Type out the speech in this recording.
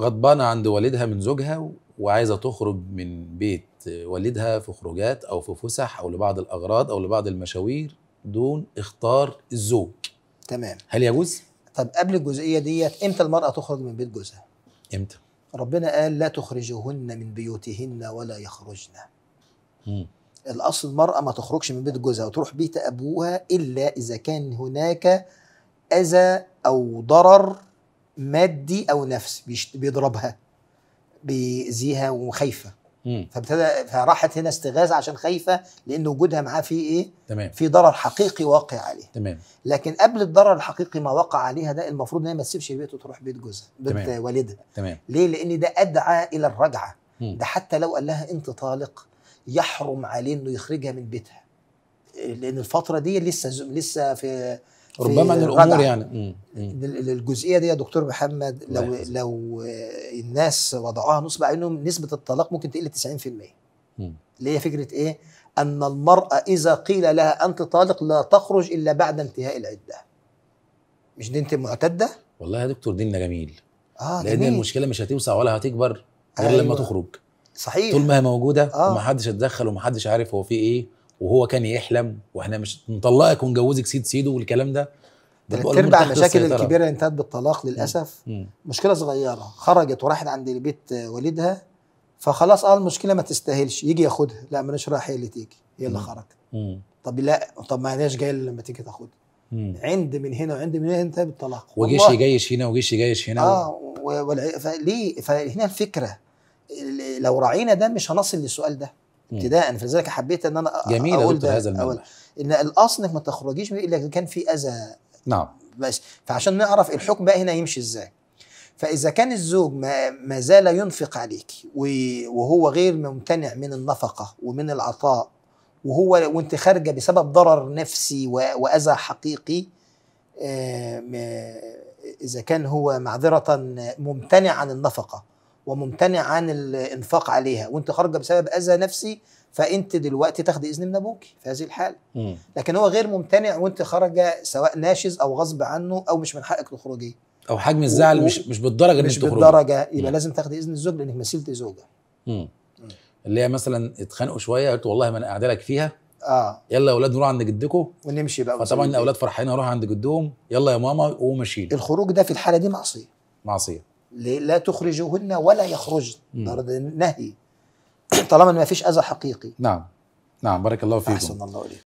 غضبانة عند والدها من زوجها وعايزة تخرج من بيت والدها في خروجات أو في فسح أو لبعض الأغراض أو لبعض المشاوير دون اختار الزوج تمام هل يجوز؟ طب قبل الجزئية ديت إمتى المرأة تخرج من بيت جوزها؟ إمتى؟ ربنا قال لا تخرجهن من بيوتهن ولا يخرجن مم. الأصل المرأة ما تخرجش من بيت جوزها وتروح بيت أبوها إلا إذا كان هناك أذى أو ضرر مادي او نفسي بيضربها بيأذيها وخايفه فابتدى فراحت هنا استغاثه عشان خايفه لان وجودها معاه في ايه؟ تمام في ضرر حقيقي واقع عليها تمام لكن قبل الضرر الحقيقي ما وقع عليها ده المفروض ان هي ما تسيبش بيته تروح بيت جوزها بيت والدها تمام ليه؟ لان ده ادعى الى الرجعه مم. ده حتى لو قال لها انت طالق يحرم عليه انه يخرجها من بيتها لان الفتره دي لسه لسه في ربما من الامور يعني الجزئيه دي يا دكتور محمد لو لو الناس وضعوها نصب انهم نسبه الطلاق ممكن تقل 90% اللي هي فكره ايه؟ ان المراه اذا قيل لها انت طالق لا تخرج الا بعد انتهاء العده. مش دي انت معتده؟ والله يا دكتور ديننا جميل. اه لان جميل. المشكله مش هتوسع ولا هتكبر غير أيوة. لما تخرج. صحيح طول ما هي موجوده آه. ومحدش اتدخل ومحدش عارف هو في ايه وهو كان يحلم واحنا مش نطلقك ونجوزك سيد سيده والكلام ده تربع المشاكل الكبيره انتهت بالطلاق للاسف مم. مشكله صغيره خرجت وراحت عند بيت والدها فخلاص اه المشكله ما تستاهلش يجي ياخدها لا ماليش رايح هي اللي تيجي هي اللي خرجت طب لا طب ما هيش جايه لما تيجي تاخدها عند من هنا وعند من هنا انت بالطلاق وجيش يجيش هنا وجيش يجيش هنا اه و... و... فليه فهنا الفكره لو راعينا ده مش هنصل للسؤال ده ابتداء فلذلك حبيت ان انا جميل اقول ده هذا المعنى ان الاصل انك ما تخرجيش من الا كان في اذى نعم بس فعشان نعرف الحكم بقى هنا يمشي ازاي فاذا كان الزوج ما, ما زال ينفق عليك وهو غير ممتنع من النفقه ومن العطاء وهو وانت خارجه بسبب ضرر نفسي واذى حقيقي آه، اذا كان هو معذره ممتنع عن النفقه وممتنع عن الانفاق عليها وانت خارجه بسبب اذى نفسي فانت دلوقتي تاخدي اذن من ابوكي في هذه الحاله لكن هو غير ممتنع وانت خارجه سواء ناشز او غصب عنه او مش من حقك تخرجي او حجم الزعل مش مش بالدرجه ان مش بالدرجه يبقى مم. لازم تاخدي اذن الزوج لانك مثلت زوجه مم. مم. اللي هي مثلا اتخانقوا شويه قلت والله ما انا قاعده لك فيها اه يلا يا اولاد نروح عند جدكم ونمشي بقى فطبعا الاولاد فرحانين اروح عند جدهم يلا يا ماما ماشيين الخروج ده في الحاله دي معصيه معصيه لا تخرجوهن ولا يخرج ده نهي طالما ما فيش اذى حقيقي نعم نعم بارك الله فيكم احسن الله اليك